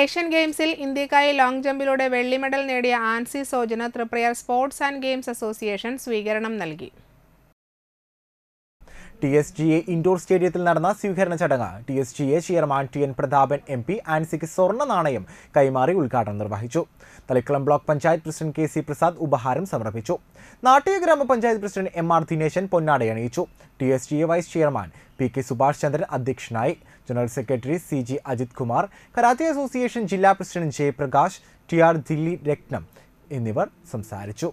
Asian ഗെയിംസിൽ ഇന്ത്യക്കായി long ജമ്പിലൂടെ വെള്ളി മെഡൽ നേടിയ Ancy Sojan Triprayar sports and games association സ്വീകരണം നൽകി T S G A indoor സ്റ്റേഡിയത്തിൽ നടന്ന സ്വീകരണ ചടങ്ങ് T S G A chairman T N Prathapan M P ആൻസിക്ക് സ്വർണ്ണ നാണയം കൈമാറി ഉദ്ഘാടനം നിർവഹിച്ചു Thalikulam block panchayat president K C Prasad ഉപഹാരം സമർപ്പിച്ചു നാട്ടിക ഗ്രാമപഞ്ചായത്ത് പ്രസിഡന്റ് എം ആർ ദിനേശൻ പൊന്നാട അണിയിച്ചു T S G A vice chairman P K Subhash Chandran അധ്യക്ഷനായി general secretary C G Ajith Kumar karate association ജില്ലാ president Jayaprakash T R Dilli Ratnam എന്നിവർ സംസാരിച്ചു